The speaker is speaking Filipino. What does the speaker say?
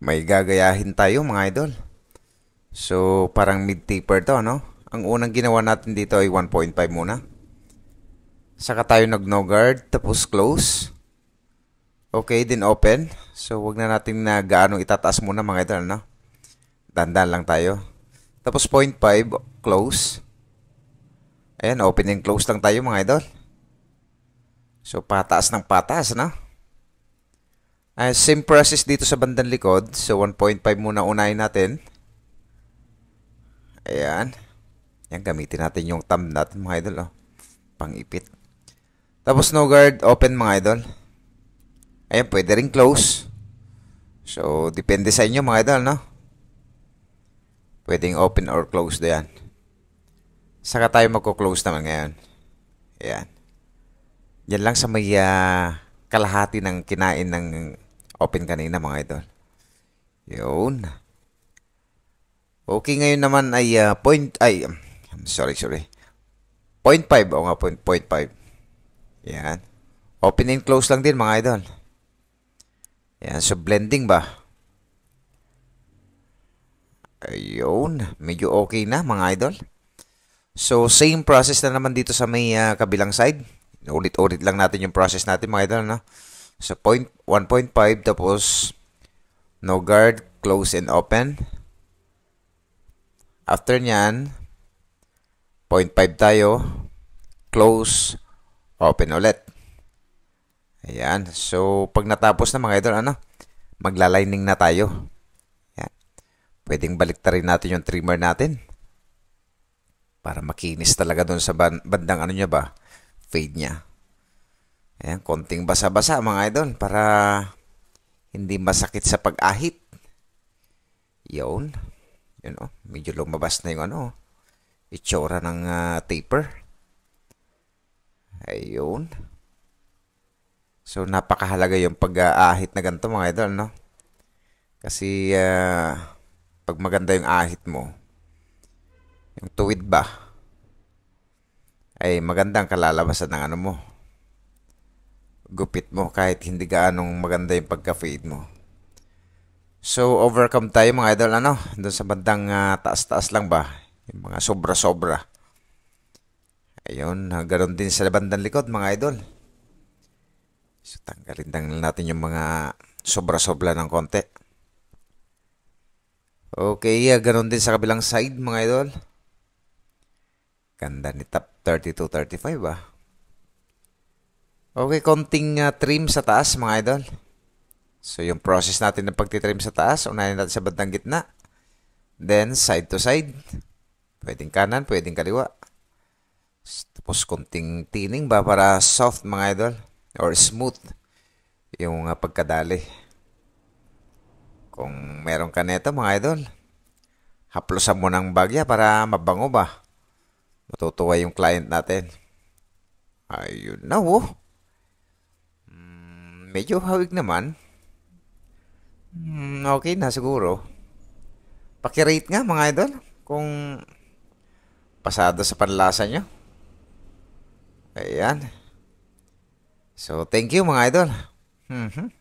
may gagayahin tayo mga idol. So, parang mid-taper to, no? Ang unang ginawa natin dito ay 1.5 muna. Saka tayo nag-no guard, tapos close. Okay, then open. So, wag na natin na gaano itataas muna mga idol, no? Dandan lang tayo. Tapos 0.5, close. Ayan, open and close lang tayo mga idol. So, pataas ng pataas, no? Uh, same process dito sa bandang likod. So, 1.5 muna unahin natin. Ayan. Ayan, gamitin natin yung thumb natin mga idol. Oh. Pangipit. Tapos, no guard, open mga idol. Ayan, pwede rin close. So, depende sa inyo mga idol, no? Pwedeng open or close doyan. Saka tayo magko-close naman ngayon. Ayan. Yan lang sa may uh, kalahati ng kinain ng open kanina mga idol. Yun. Okay, ngayon naman ay uh, point, ay, um, sorry, sorry. 0.5, o nga, point, 0.5. Yan. Open and close lang din mga idol. Yan, so blending ba? Ayun, medyo okay na mga idol. So same process na naman dito sa may uh, kabilang side. Ulit-ulit lang natin yung process natin mga idol, no? So, point 1.5 tapos no guard, close and open. After nyan, 0.5 tayo, close, open ulit. Ayan. So, pag natapos na mga idol, ano, maglalining na tayo. Ayan. Pwedeng balik rin natin yung trimmer natin para makinis talaga doon sa bandang ano niya ba, fade niya. Ayan, konting basa-basa mga idol para hindi masakit sa pag-ahit. Yun. Yun o, oh, medyo lumabas na yung ano, itsura ng uh, taper. Ayun. So, napakahalaga yung pag-ahit na ganito mga idol, no? Kasi, uh, pag maganda yung ahit mo, yung tuwid ba, ay magandang kalalabasan ng ano mo, gupit mo kahit hindi gaanong maganda yung pagka-fade mo. So, overcome tayo mga idol, ano? Doon sa bandang uh, taas-taas lang ba? Yung mga sobra-sobra. Ayun, ah, ganoon din sa bandang likod mga idol. So, tanggalin tanggalin natin yung mga sobra-sobra ng konti. Okay, uh, ah, ganoon din sa kabilang side mga idol. Ganda ni top 32-35 ah. Okay, konting uh, trim sa taas mga idol. So yung process natin ng pagtitrim sa taas, unahin natin sa bandang gitna. Then side to side. Pwedeng kanan, pwedeng kaliwa. Tapos konting tining ba para soft mga idol or smooth yung uh, pagkadali. Kung meron ka neto mga idol, haplosan mo ng bagya para mabango ba. Matutuwa yung client natin. Ayun na oh medyo hawig naman. Hmm, okay na siguro. Pakirate nga mga idol kung pasado sa panlasa nyo. Ayan. So, thank you mga idol. Mm-hmm.